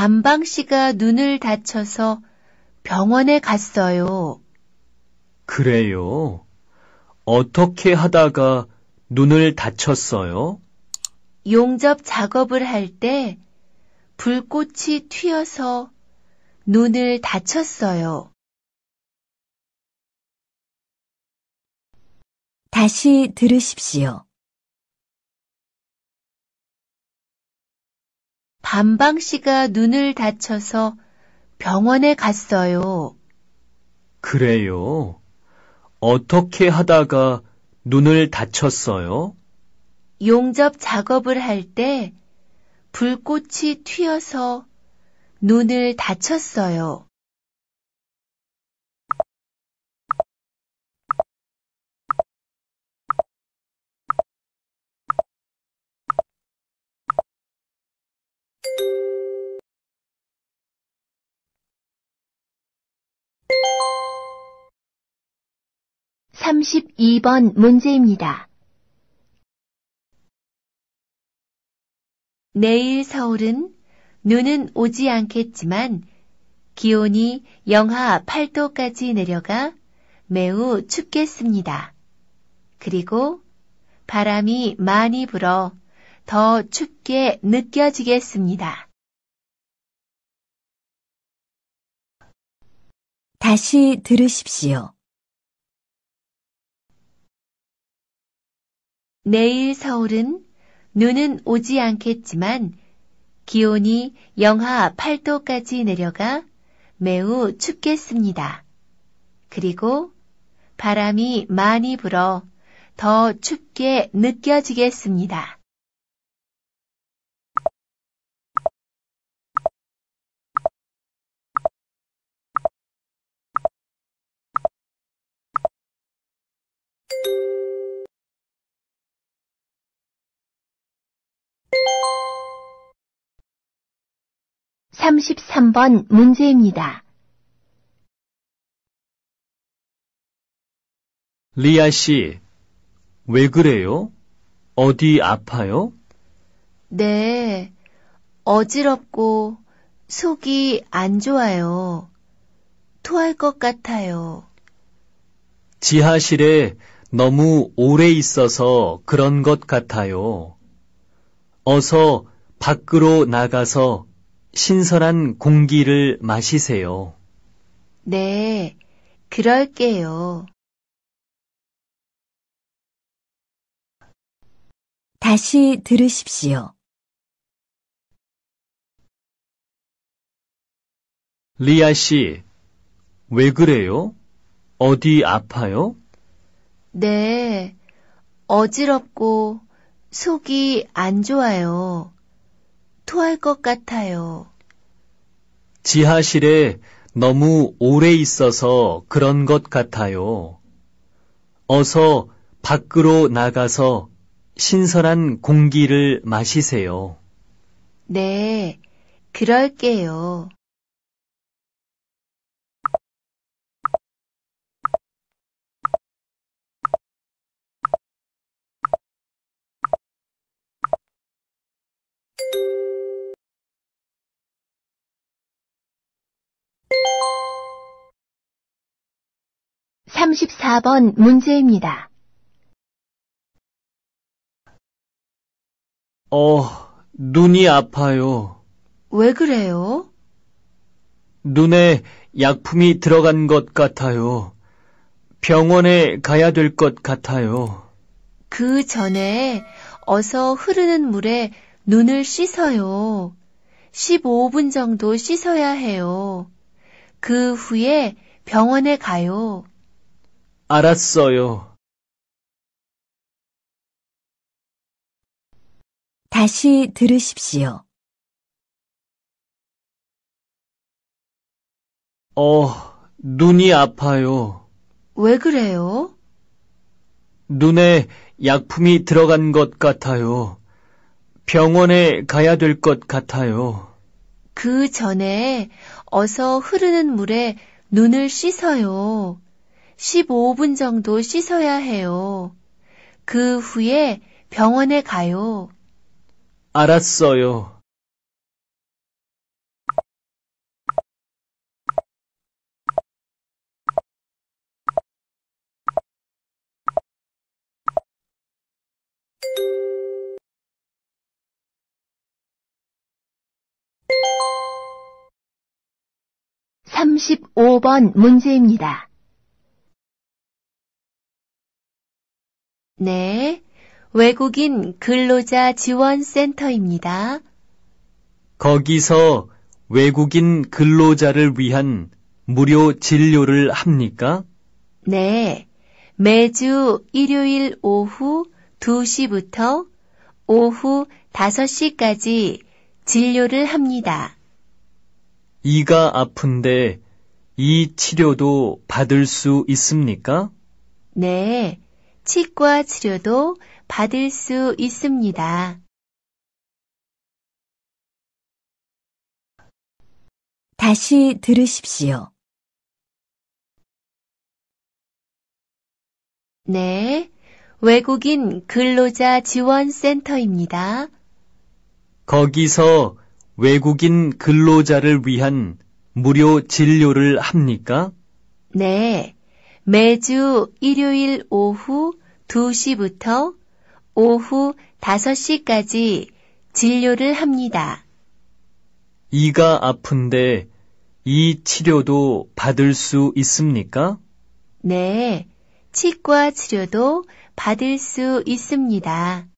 반방 씨가 눈을 다쳐서 병원에 갔어요. 그래요? 어떻게 하다가 눈을 다쳤어요? 용접 작업을 할 때 불꽃이 튀어서 눈을 다쳤어요. 다시 들으십시오. 반방 씨가 눈을 다쳐서 병원에 갔어요. 그래요? 어떻게 하다가 눈을 다쳤어요? 용접 작업을 할 때 불꽃이 튀어서 눈을 다쳤어요. 32번 문제입니다. 내일 서울은 눈은 오지 않겠지만 기온이 영하 8도까지 내려가 매우 춥겠습니다. 그리고 바람이 많이 불어 더 춥게 느껴지겠습니다. 다시 들으십시오. 내일 서울은 눈은 오지 않겠지만 기온이 영하 8도까지 내려가 매우 춥겠습니다. 그리고 바람이 많이 불어 더 춥게 느껴지겠습니다. 33번 문제입니다. 리아 씨, 왜 그래요? 어디 아파요? 네, 어지럽고 속이 안 좋아요. 토할 것 같아요. 지하실에 너무 오래 있어서 그런 것 같아요. 어서 밖으로 나가서 신선한 공기를 마시세요. 네, 그럴게요. 다시 들으십시오. 리아 씨, 왜 그래요? 어디 아파요? 네, 어지럽고 속이 안 좋아요. 토할 것 같아요. 지하실에 너무 오래 있어서 그런 것 같아요. 어서 밖으로 나가서 신선한 공기를 마시세요. 네, 그럴게요. 34번 문제입니다. 어, 눈이 아파요. 왜 그래요? 눈에 약품이 들어간 것 같아요. 병원에 가야 될 것 같아요. 그 전에 어서 흐르는 물에 눈을 씻어요. 15분 정도 씻어야 해요. 그 후에 병원에 가요. 알았어요. 다시 들으십시오. 어, 눈이 아파요. 왜 그래요? 눈에 약품이 들어간 것 같아요. 병원에 가야 될 것 같아요. 그 전에 어서 흐르는 물에 눈을 씻어요. 15분 정도 씻어야 해요. 그 후에 병원에 가요. 알았어요. 35번 문제입니다. 네, 외국인 근로자 지원센터입니다. 거기서 외국인 근로자를 위한 무료 진료를 합니까? 네, 매주 일요일 오후 2시부터 오후 5시까지 진료를 합니다. 이가 아픈데 이 치료도 받을 수 있습니까? 네, 치과 치료도 받을 수 있습니다. 다시 들으십시오. 네, 외국인 근로자 지원센터입니다. 거기서 외국인 근로자를 위한 무료 진료를 합니까? 네. 매주 일요일 오후 2시부터 오후 5시까지 진료를 합니다. 이가 아픈데 이 치료도 받을 수 있습니까? 네. 치과 치료도 받을 수 있습니다.